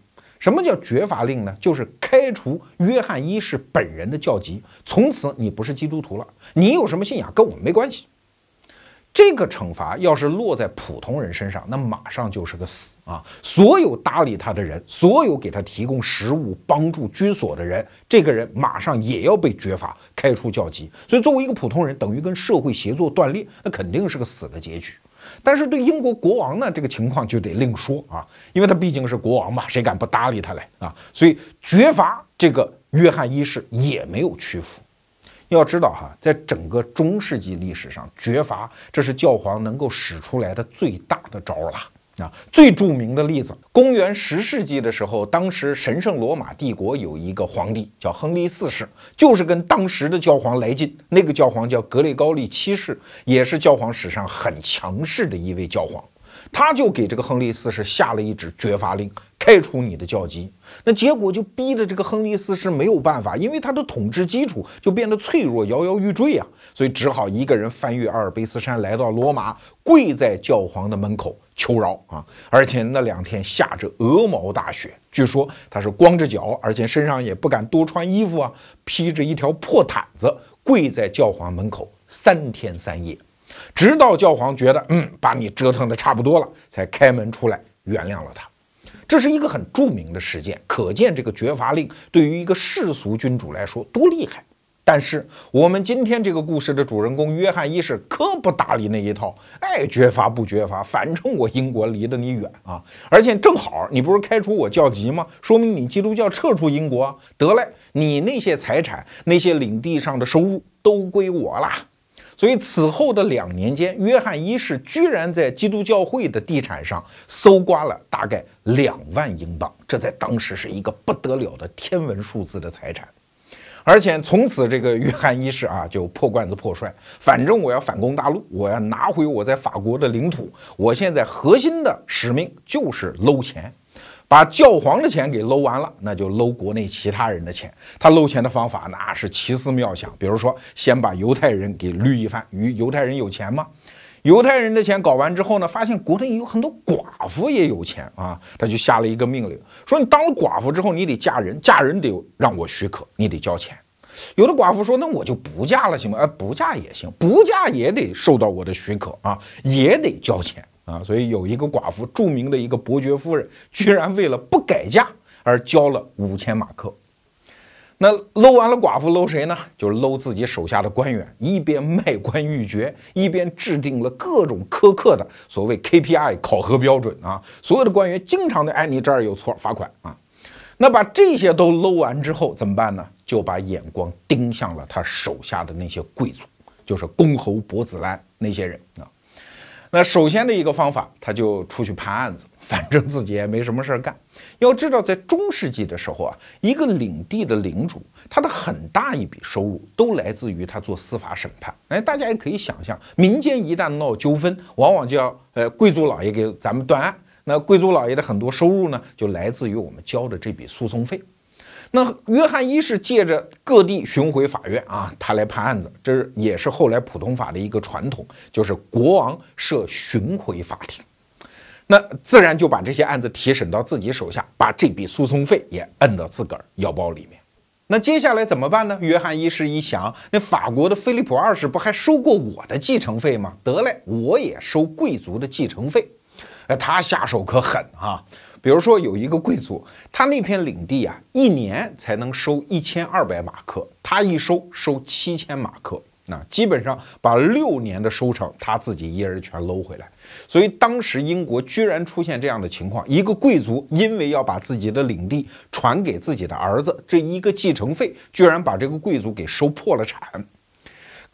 Speaker 1: 什么叫绝罚令呢？就是开除约翰一世本人的教籍，从此你不是基督徒了。你有什么信仰跟我们没关系。这个惩罚要是落在普通人身上，那马上就是个死啊！所有搭理他的人，所有给他提供食物、帮助居所的人，这个人马上也要被绝罚，开除教籍。所以，作为一个普通人，等于跟社会协作断裂，那肯定是个死的结局。但是对英国国王呢，这个情况就得另说啊，因为他毕竟是国王嘛，谁敢不搭理他嘞啊？所以绝罚这个约翰一世也没有屈服。要知道哈，在整个中世纪历史上，绝罚这是教皇能够使出来的最大的招了。啊，最著名的例子，公元十世纪的时候，当时神圣罗马帝国有一个皇帝叫亨利四世，就是跟当时的教皇来劲，那个教皇叫格雷高利七世，也是教皇史上很强势的一位教皇，他就给这个亨利四世下了一纸绝罚令。开除你的教籍，那结果就逼得这个亨利四世没有办法，因为他的统治基础就变得脆弱、摇摇欲坠啊，所以只好一个人翻越阿尔卑斯山来到罗马，跪在教皇的门口求饶啊！而且那两天下着鹅毛大雪，据说他是光着脚，而且身上也不敢多穿衣服啊，披着一条破毯子跪在教皇门口三天三夜，直到教皇觉得嗯，把你折腾的差不多了，才开门出来原谅了他。这是一个很著名的事件，可见这个绝罚令对于一个世俗君主来说多厉害。但是我们今天这个故事的主人公约翰一世可不搭理那一套，爱绝罚不绝罚，反正我英国离得你远啊。而且正好，你不是开除我教籍吗？说明你基督教撤出英国，得嘞，你那些财产、那些领地上的收入都归我啦。所以此后的两年间，约翰一世居然在基督教会的地产上搜刮了大概两万英镑，这在当时是一个不得了的天文数字的财产。而且从此，这个约翰一世啊就破罐子破摔，反正我要反攻大陆，我要拿回我在法国的领土。我现在核心的使命就是搂钱。把教皇的钱给搂完了，那就搂国内其他人的钱。他搂钱的方法那是奇思妙想，比如说先把犹太人给捋一番。犹犹太人有钱吗？犹太人的钱搞完之后呢，发现国内有很多寡妇也有钱啊。他就下了一个命令，说你当了寡妇之后，你得嫁人，嫁人得让我许可，你得交钱。有的寡妇说，那我就不嫁了，行吗？哎，不嫁也行，不嫁也得受到我的许可啊，也得交钱。啊，所以有一个寡妇，著名的一个伯爵夫人，居然为了不改嫁而交了五千马克。那搂完了寡妇，搂谁呢？就搂自己手下的官员，一边卖官鬻爵，一边制定了各种苛刻的所谓 KPI 考核标准啊。所有的官员经常的，哎，你这儿有错，罚款啊。那把这些都搂完之后怎么办呢？就把眼光盯向了他手下的那些贵族，就是公侯伯子兰那些人啊。那首先的一个方法，他就出去判案子，反正自己也没什么事干。要知道，在中世纪的时候啊，一个领地的领主，他的很大一笔收入都来自于他做司法审判。哎，大家也可以想象，民间一旦闹纠纷，往往就要呃贵族老爷给咱们断案。那贵族老爷的很多收入呢，就来自于我们交的这笔诉讼费。那约翰一世借着各地巡回法院啊，他来判案子，这是也是后来普通法的一个传统，就是国王设巡回法庭，那自然就把这些案子提审到自己手下，把这笔诉讼费也摁到自个儿腰包里面。那接下来怎么办呢？约翰一世一想，那法国的菲利普二世不还收过我的继承费吗？得嘞，我也收贵族的继承费，哎，他下手可狠啊！比如说，有一个贵族，他那片领地啊，一年才能收一千二百马克，他一收收七千马克，那基本上把六年的收成他自己一人全搂回来。所以当时英国居然出现这样的情况：一个贵族因为要把自己的领地传给自己的儿子，这一个继承费居然把这个贵族给收破了产。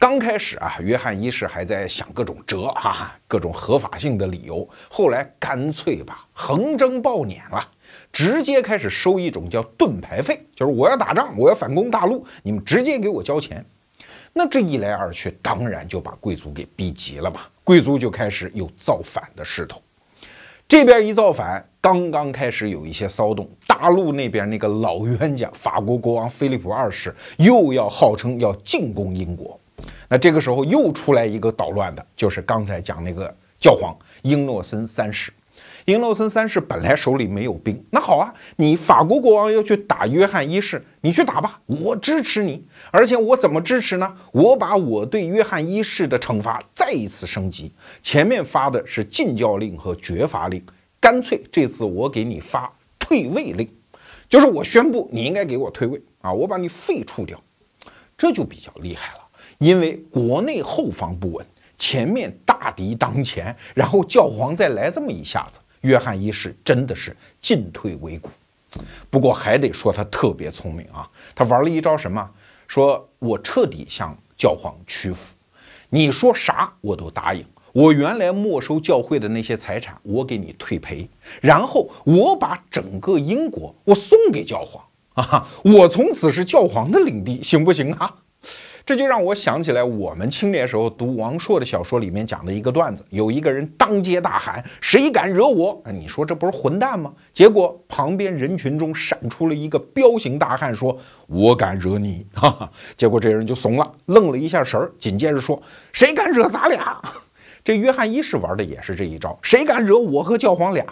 Speaker 1: 刚开始啊，约翰一世还在想各种辙，哈，各种合法性的理由。后来干脆吧，横征暴敛了，直接开始收一种叫盾牌费，就是我要打仗，我要反攻大陆，你们直接给我交钱。那这一来二去，当然就把贵族给逼急了嘛，贵族就开始有造反的势头。这边一造反，刚刚开始有一些骚动，大陆那边那个老冤家法国国王菲利普二世又要号称要进攻英国。那这个时候又出来一个捣乱的，就是刚才讲那个教皇英诺森三世。英诺森三世本来手里没有兵，那好啊，你法国国王要去打约翰一世，你去打吧，我支持你。而且我怎么支持呢？我把我对约翰一世的惩罚再一次升级。前面发的是禁教令和绝罚令，干脆这次我给你发退位令，就是我宣布你应该给我退位啊，我把你废除掉，这就比较厉害了。因为国内后方不稳，前面大敌当前，然后教皇再来这么一下子，约翰一世真的是进退维谷。不过还得说他特别聪明啊，他玩了一招什么？说我彻底向教皇屈服，你说啥我都答应。我原来没收教会的那些财产，我给你退赔。然后我把整个英国，我送给教皇啊，我从此是教皇的领地，行不行啊？这就让我想起来，我们青年时候读王朔的小说里面讲的一个段子。有一个人当街大喊：“谁敢惹我？”啊，你说这不是混蛋吗？结果旁边人群中闪出了一个彪形大汉，说：“我敢惹你。”哈哈，结果这人就怂了，愣了一下神儿，紧接着说：“谁敢惹咱俩？” 这约翰一世玩的也是这一招：“谁敢惹我和教皇俩？”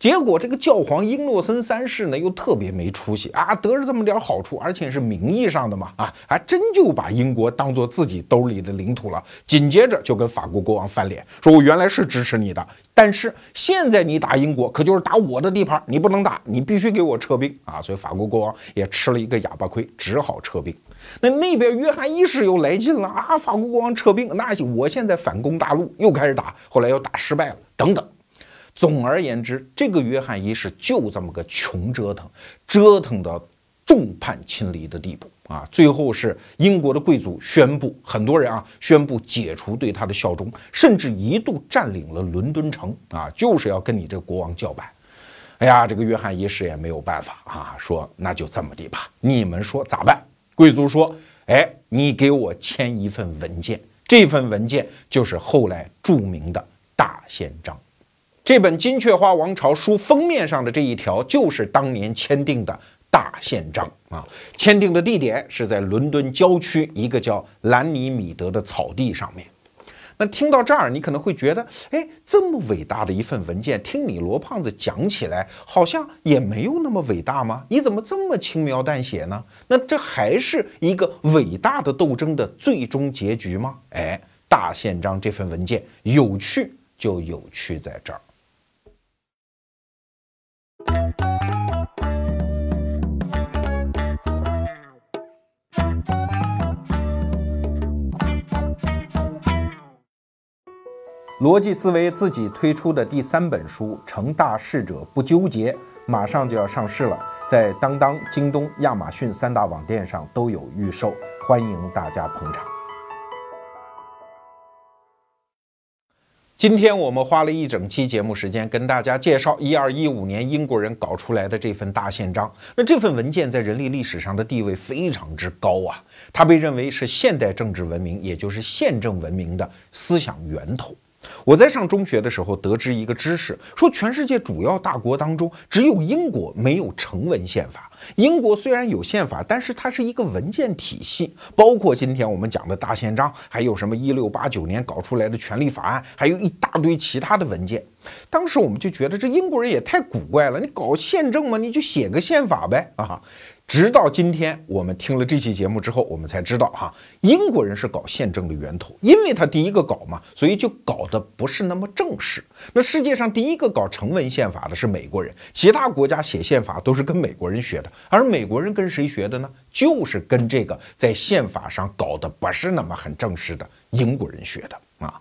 Speaker 1: 结果这个教皇英诺森三世呢，又特别没出息啊，得了这么点好处，而且是名义上的嘛，啊，还真就把英国当做自己兜里的领土了。紧接着就跟法国国王翻脸，说我原来是支持你的，但是现在你打英国，可就是打我的地盘，你不能打，你必须给我撤兵啊。所以法国国王也吃了一个哑巴亏，只好撤兵。那那边约翰一世又来劲了啊，法国国王撤兵，那我现在反攻大陆，又开始打，后来又打失败了，等等。总而言之，这个约翰一世就这么个穷折腾，折腾到众叛亲离的地步啊！最后是英国的贵族宣布，很多人啊宣布解除对他的效忠，甚至一度占领了伦敦城啊，就是要跟你这国王叫板。哎呀，这个约翰一世也没有办法啊，说那就这么地吧，你们说咋办？贵族说：哎，你给我签一份文件，这份文件就是后来著名的大宪章。这本《金雀花王朝》书封面上的这一条，就是当年签订的大宪章啊。签订的地点是在伦敦郊区一个叫兰尼米德的草地上面。那听到这儿，你可能会觉得，哎，这么伟大的一份文件，听你罗胖子讲起来，好像也没有那么伟大吗？你怎么这么轻描淡写呢？那这还是一个伟大的斗争的最终结局吗？哎，大宪章这份文件有趣，就有趣在这儿。逻辑思维自己推出的第三本书《成大事者不纠结》马上就要上市了，在当当、京东、亚马逊三大网店上都有预售，欢迎大家捧场。今天我们花了一整期节目时间跟大家介绍一二一五年英国人搞出来的这份大宪章。那这份文件在人类历史上的地位非常之高啊，它被认为是现代政治文明，也就是宪政文明的思想源头。我在上中学的时候得知一个知识，说全世界主要大国当中，只有英国没有成文宪法。英国虽然有宪法，但是它是一个文件体系，包括今天我们讲的大宪章，还有什么一六八九年搞出来的《权利法案》，还有一大堆其他的文件。当时我们就觉得这英国人也太古怪了，你搞宪政嘛，你就写个宪法呗啊！直到今天，我们听了这期节目之后，我们才知道哈，英国人是搞宪政的源头，因为他第一个搞嘛，所以就搞得不是那么正式。那世界上第一个搞成文宪法的是美国人，其他国家写宪法都是跟美国人学的，而美国人跟谁学的呢？就是跟这个在宪法上搞得不是那么很正式的英国人学的啊，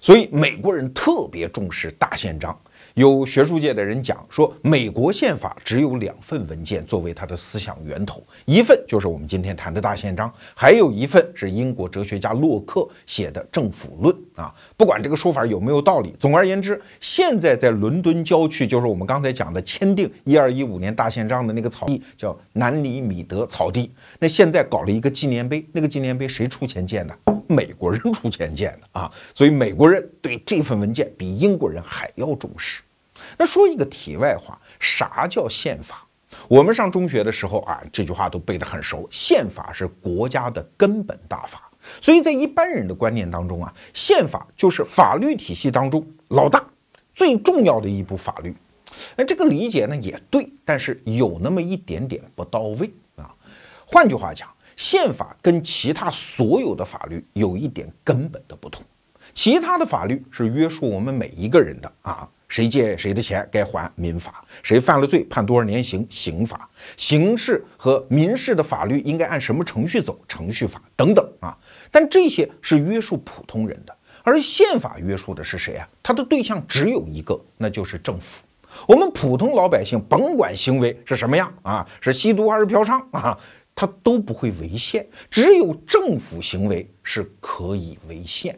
Speaker 1: 所以美国人特别重视大宪章。有学术界的人讲说，美国宪法只有两份文件作为它的思想源头，一份就是我们今天谈的大宪章，还有一份是英国哲学家洛克写的《政府论》啊。不管这个说法有没有道理，总而言之，现在在伦敦郊区就是我们刚才讲的签订一二一五年大宪章的那个草地，叫南里米德草地。那现在搞了一个纪念碑，那个纪念碑谁出钱建的？美国人出钱建的啊。所以美国人对这份文件比英国人还要重视。那说一个题外话，啥叫宪法？我们上中学的时候啊，这句话都背得很熟。宪法是国家的根本大法，所以在一般人的观念当中啊，宪法就是法律体系当中老大、最重要的一部法律。那这个理解呢也对，但是有那么一点点不到位啊。换句话讲，宪法跟其他所有的法律有一点根本的不同，其他的法律是约束我们每一个人的啊。谁借谁的钱该还？民法。谁犯了罪判多少年刑？刑法。刑事和民事的法律应该按什么程序走？程序法等等啊。但这些是约束普通人的，而宪法约束的是谁啊？它的对象只有一个，那就是政府。我们普通老百姓甭管行为是什么样啊，是吸毒还是嫖娼啊，他都不会违宪。只有政府行为是可以违宪。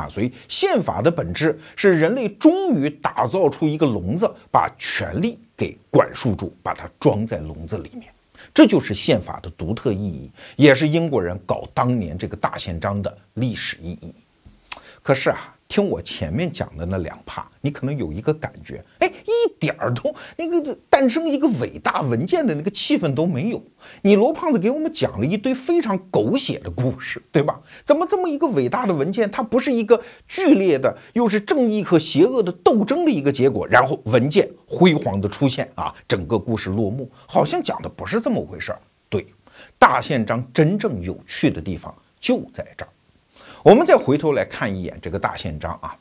Speaker 1: 啊，所以，宪法的本质是人类终于打造出一个笼子，把权力给管束住，把它装在笼子里面。这就是宪法的独特意义，也是英国人搞当年这个大宪章的历史意义。可是啊。听我前面讲的那两趴，你可能有一个感觉，哎，一点儿都那个诞生一个伟大文件的那个气氛都没有。你罗胖子给我们讲了一堆非常狗血的故事，对吧？怎么这么一个伟大的文件，它不是一个剧烈的又是正义和邪恶的斗争的一个结果，然后文件辉煌的出现啊，整个故事落幕，好像讲的不是这么回事儿。对，大宪章真正有趣的地方就在这儿。我们再回头来看一眼这个大宪章啊。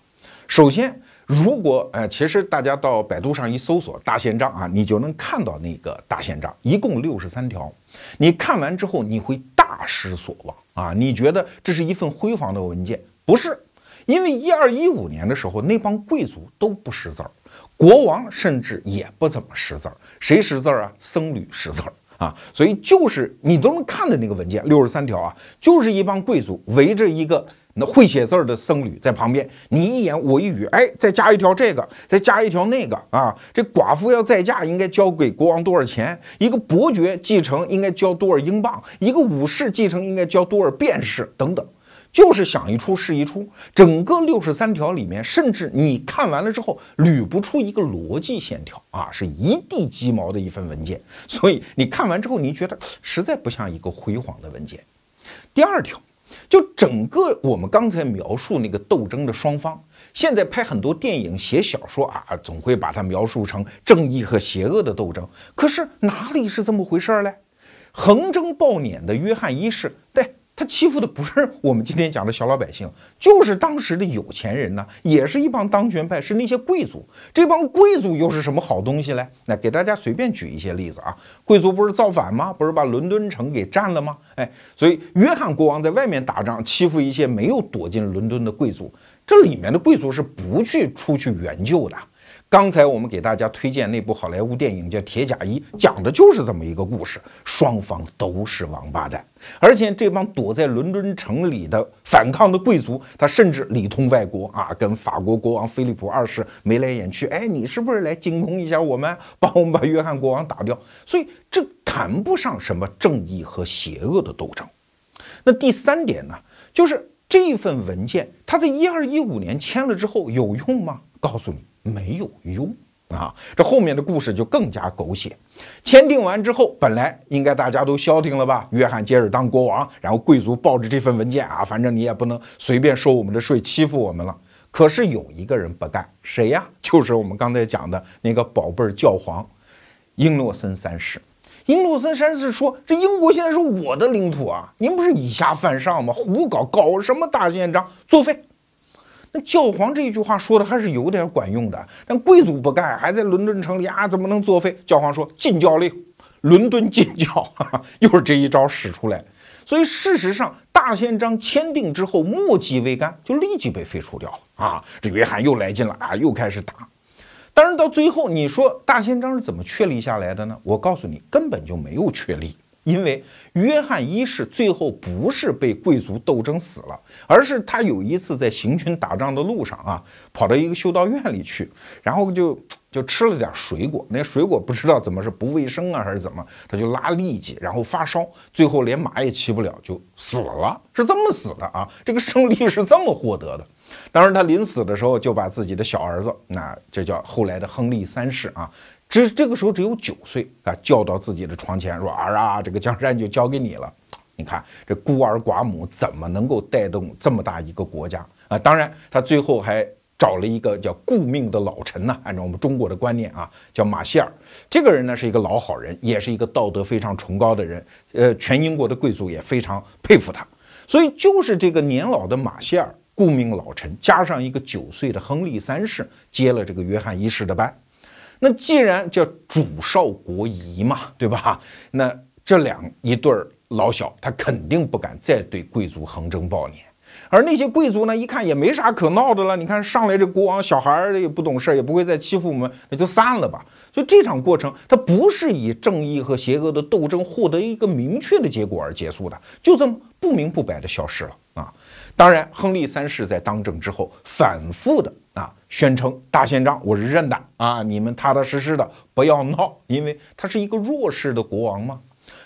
Speaker 1: 首先，如果呃，其实大家到百度上一搜索“大宪章”啊，你就能看到那个大宪章，一共六十三条。你看完之后，你会大失所望啊！你觉得这是一份辉煌的文件？不是，因为一二一五年的时候，那帮贵族都不识字儿，国王甚至也不怎么识字儿，谁识字儿啊？僧侣识字儿。啊，所以就是你都能看的那个文件，六十三条啊，就是一帮贵族围着一个那会写字儿的僧侣在旁边，你一言我一语，哎，再加一条这个，再加一条那个啊，这寡妇要再嫁应该交给国王多少钱？一个伯爵继承应该交多少英镑？一个武士继承应该交多少便士？等等。就是想一出是一出，整个六十三条里面，甚至你看完了之后捋不出一个逻辑线条啊，是一地鸡毛的一份文件。所以你看完之后，你觉得实在不像一个辉煌的文件。第二条，就整个我们刚才描述那个斗争的双方，现在拍很多电影、写小说啊，总会把它描述成正义和邪恶的斗争。可是哪里是这么回事儿嘞？横征暴敛的约翰一世，对。他欺负的不是我们今天讲的小老百姓，就是当时的有钱人呢，也是一帮当权派，是那些贵族。这帮贵族又是什么好东西嘞？那给大家随便举一些例子啊。贵族不是造反吗？不是把伦敦城给占了吗？哎，所以约翰国王在外面打仗，欺负一些没有躲进伦敦的贵族，这里面的贵族是不去出去援救的。刚才我们给大家推荐那部好莱坞电影叫《铁甲衣》，讲的就是这么一个故事。双方都是王八蛋，而且这帮躲在伦敦城里的反抗的贵族，他甚至里通外国啊，跟法国国王菲利普二世眉来眼去。哎，你是不是来进攻一下我们，帮我们把约翰国王打掉？所以这谈不上什么正义和邪恶的斗争。那第三点呢，就是这份文件，他在一二一五年签了之后有用吗？告诉你。没有用啊！这后面的故事就更加狗血。签订完之后，本来应该大家都消停了吧？约翰接着当国王，然后贵族抱着这份文件啊，反正你也不能随便收我们的税，欺负我们了。可是有一个人不干，谁呀？就是我们刚才讲的那个宝贝儿教皇英诺森三世。英诺森三世说：“这英国现在是我的领土啊！您不是以下犯上吗？胡搞，搞什么大宪章，作废！”那教皇这一句话说的还是有点管用的，但贵族不干，还在伦敦城里啊，怎么能作废？教皇说禁教令，伦敦禁教，又是这一招使出来。所以事实上，大宪章签订之后，墨迹未干就立即被废除掉了啊！这约翰又来劲了啊，又开始打。当然，到最后你说大宪章是怎么确立下来的呢？我告诉你，根本就没有确立，因为约翰一世最后不是被贵族斗争死了。而是他有一次在行军打仗的路上啊，跑到一个修道院里去，然后就就吃了点水果，那水果不知道怎么是不卫生啊，还是怎么，他就拉痢疾，然后发烧，最后连马也骑不了，就死了，是这么死的啊。这个胜利是这么获得的。当然，他临死的时候就把自己的小儿子，那这叫后来的亨利三世啊，只这个时候只有九岁啊，叫到自己的床前说儿啊，这个江山就交给你了。你看这孤儿寡母怎么能够带动这么大一个国家啊？当然，他最后还找了一个叫顾命的老臣呢。按照我们中国的观念啊，叫马歇尔。这个人呢是一个老好人，也是一个道德非常崇高的人。呃，全英国的贵族也非常佩服他。所以就是这个年老的马歇尔顾命老臣，加上一个九岁的亨利三世接了这个约翰一世的班。那既然叫主少国疑嘛，对吧？那这两一对儿。老小他肯定不敢再对贵族横征暴敛，而那些贵族呢，一看也没啥可闹的了。你看上来这国王小孩儿也不懂事儿，也不会再欺负我们，那就散了吧。所以这场过程，它不是以正义和邪恶的斗争获得一个明确的结果而结束的，就这么不明不白的消失了啊。当然，亨利三世在当政之后反复的啊，宣称大宪章我是认的啊，你们踏踏实实的不要闹，因为他是一个弱势的国王嘛。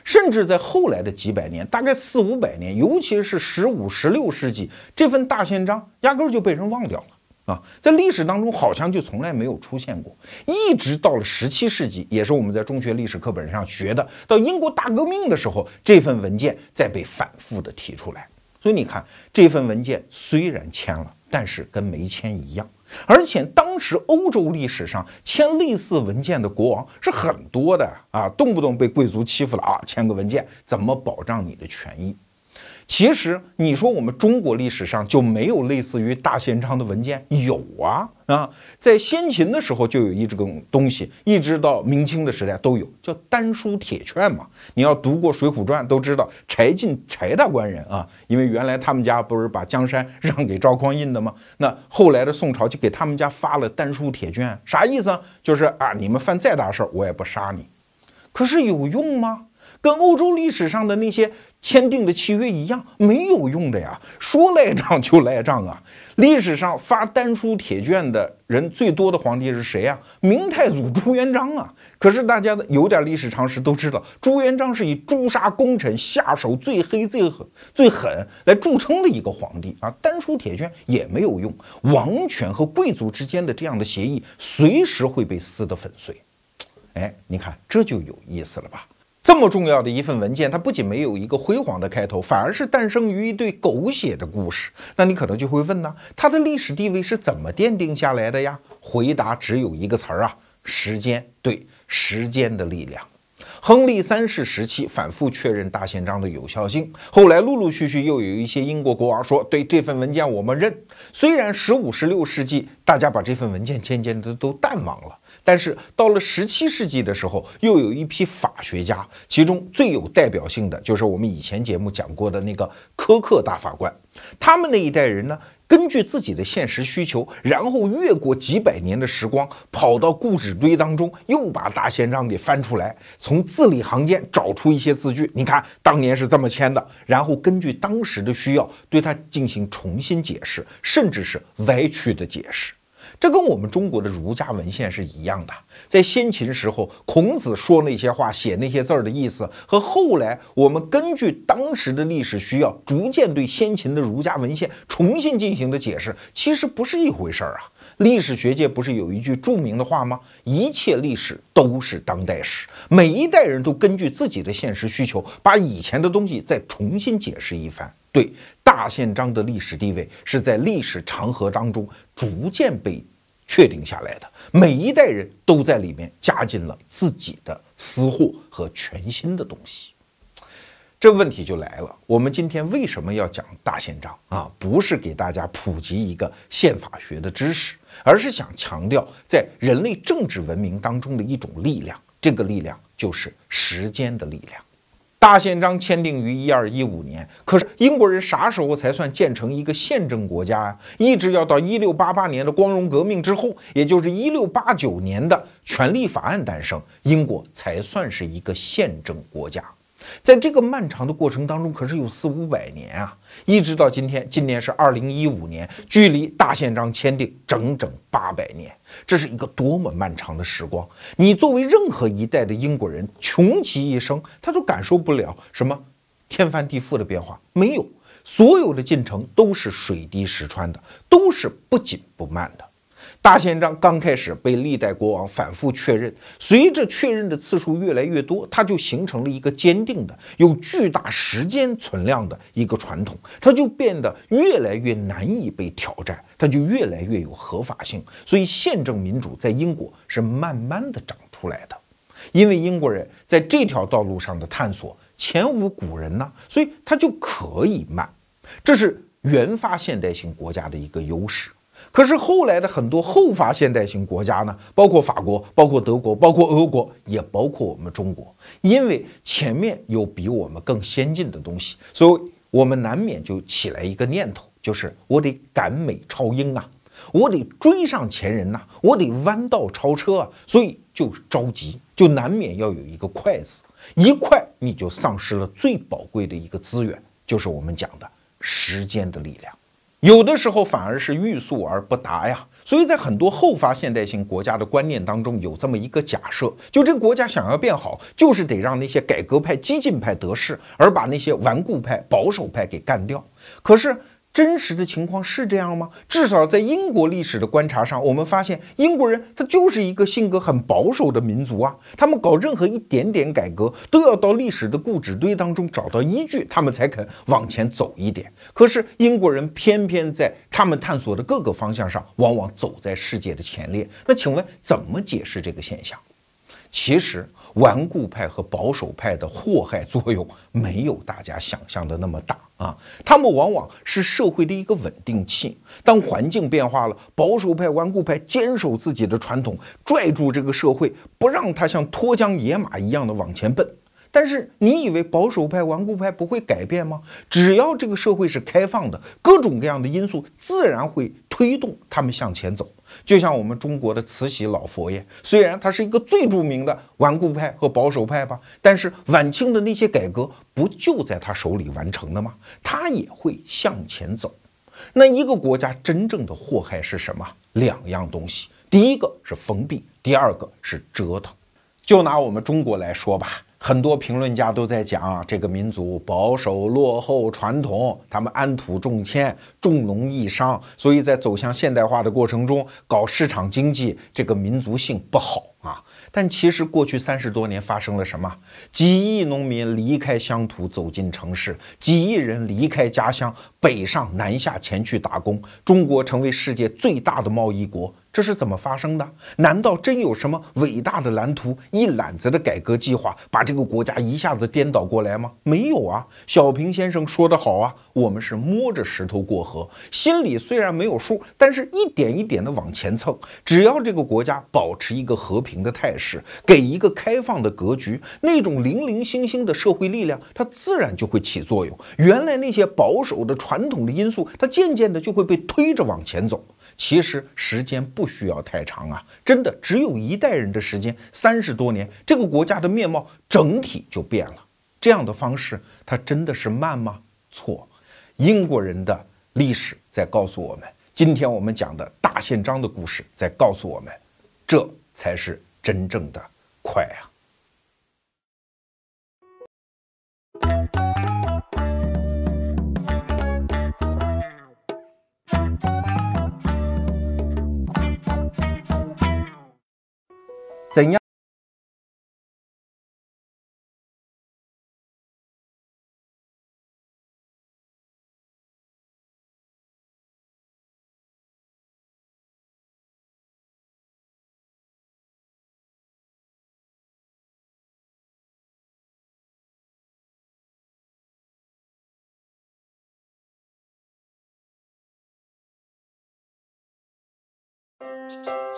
Speaker 1: 甚至在后来的几百年，大概四五百年，尤其是十五、十六世纪，这份大宪章压根儿就被人忘掉了啊，在历史当中好像就从来没有出现过。一直到了十七世纪，也是我们在中学历史课本上学的，到英国大革命的时候，这份文件再被反复的提出来。所以你看，这份文件虽然签了，但是跟没签一样。而且当时欧洲历史上签类似文件的国王是很多的啊，动不动被贵族欺负了啊，签个文件怎么保障你的权益？其实你说我们中国历史上就没有类似于大宪章的文件？有啊啊，在先秦的时候就有一这种东西，一直到明清的时代都有，叫丹书铁券嘛。你要读过《水浒传》，都知道柴进、柴大官人啊，因为原来他们家不是把江山让给赵匡胤的吗？那后来的宋朝就给他们家发了丹书铁券，啥意思？就是啊，你们犯再大事，我也不杀你。可是有用吗？跟欧洲历史上的那些。签订的契约一样没有用的呀，说赖账就赖账啊！历史上发丹书铁券的人最多的皇帝是谁呀？明太祖朱元璋啊！可是大家的有点历史常识都知道，朱元璋是以诛杀功臣下手最黑最狠最狠来著称的一个皇帝啊！丹书铁券也没有用，王权和贵族之间的这样的协议随时会被撕得粉碎。哎，你看这就有意思了吧？这么重要的一份文件，它不仅没有一个辉煌的开头，反而是诞生于一对狗血的故事。那你可能就会问呢，它的历史地位是怎么奠定下来的呀？回答只有一个词儿啊，时间，对时间的力量。亨利三世时期反复确认大宪章的有效性，后来陆陆续续又有一些英国国王说对这份文件我们认。虽然十五、十六世纪大家把这份文件渐渐的都淡忘了。但是到了十七世纪的时候，又有一批法学家，其中最有代表性的就是我们以前节目讲过的那个苛克大法官。他们那一代人呢，根据自己的现实需求，然后越过几百年的时光，跑到故纸堆当中，又把大宪章给翻出来，从字里行间找出一些字句。你看，当年是这么签的，然后根据当时的需要，对他进行重新解释，甚至是歪曲的解释。这跟我们中国的儒家文献是一样的，在先秦时候，孔子说那些话、写那些字儿的意思，和后来我们根据当时的历史需要，逐渐对先秦的儒家文献重新进行的解释，其实不是一回事儿啊。历史学界不是有一句著名的话吗？一切历史都是当代史。每一代人都根据自己的现实需求，把以前的东西再重新解释一番。对《大宪章》的历史地位，是在历史长河当中逐渐被。确定下来的每一代人都在里面加进了自己的私货和全新的东西，这问题就来了。我们今天为什么要讲大宪章啊？不是给大家普及一个宪法学的知识，而是想强调在人类政治文明当中的一种力量。这个力量就是时间的力量。大宪章签订于一二一五年，可是英国人啥时候才算建成一个宪政国家呀？一直要到一六八八年的光荣革命之后，也就是一六八九年的《权利法案》诞生，英国才算是一个宪政国家。在这个漫长的过程当中，可是有四五百年啊。一直到今天，今年是二零一五年，距离大宪章签订整整八百年，这是一个多么漫长的时光！你作为任何一代的英国人，穷其一生，他都感受不了什么天翻地覆的变化，没有。所有的进程都是水滴石穿的，都是不紧不慢的。大宪章刚开始被历代国王反复确认，随着确认的次数越来越多，它就形成了一个坚定的、有巨大时间存量的一个传统，它就变得越来越难以被挑战，它就越来越有合法性。所以，宪政民主在英国是慢慢的长出来的，因为英国人在这条道路上的探索前无古人呐，所以它就可以慢。这是原发现代性国家的一个优势。可是后来的很多后发现代型国家呢，包括法国，包括德国，包括俄国，也包括我们中国，因为前面有比我们更先进的东西，所以我们难免就起来一个念头，就是我得赶美超英啊，我得追上前人呐，我得弯道超车啊，所以就着急，就难免要有一个快字，一快你就丧失了最宝贵的一个资源，就是我们讲的时间的力量。有的时候反而是欲速而不达呀，所以在很多后发现代性国家的观念当中，有这么一个假设：，就这国家想要变好，就是得让那些改革派、激进派得势，而把那些顽固派、保守派给干掉。可是。真实的情况是这样吗？至少在英国历史的观察上，我们发现英国人他就是一个性格很保守的民族啊。他们搞任何一点点改革，都要到历史的固执堆当中找到依据，他们才肯往前走一点。可是英国人偏偏在他们探索的各个方向上，往往走在世界的前列。那请问怎么解释这个现象？其实。顽固派和保守派的祸害作用没有大家想象的那么大啊，他们往往是社会的一个稳定器。当环境变化了，保守派、顽固派坚守自己的传统，拽住这个社会，不让他像脱缰野马一样的往前奔。但是你以为保守派、顽固派不会改变吗？只要这个社会是开放的，各种各样的因素自然会推动他们向前走。就像我们中国的慈禧老佛爷，虽然他是一个最著名的顽固派和保守派吧，但是晚清的那些改革不就在他手里完成的吗？他也会向前走。那一个国家真正的祸害是什么？两样东西，第一个是封闭，第二个是折腾。就拿我们中国来说吧。很多评论家都在讲，这个民族保守、落后、传统，他们安土重迁，重农抑商，所以在走向现代化的过程中搞市场经济，这个民族性不好啊。但其实过去三十多年发生了什么？几亿农民离开乡土走进城市，几亿人离开家乡北上南下前去打工，中国成为世界最大的贸易国。这是怎么发生的？难道真有什么伟大的蓝图、一揽子的改革计划，把这个国家一下子颠倒过来吗？没有啊！小平先生说得好啊，我们是摸着石头过河，心里虽然没有数，但是一点一点的往前蹭。只要这个国家保持一个和平的态势，给一个开放的格局，那种零零星星的社会力量，它自然就会起作用。原来那些保守的、传统的因素，它渐渐的就会被推着往前走。其实时间不需要太长啊，真的只有一代人的时间，三十多年，这个国家的面貌整体就变了。这样的方式，它真的是慢吗？错，英国人的历史在告诉我们，今天我们讲的大宪章的故事在告诉我们，这才是真正的快啊。touched.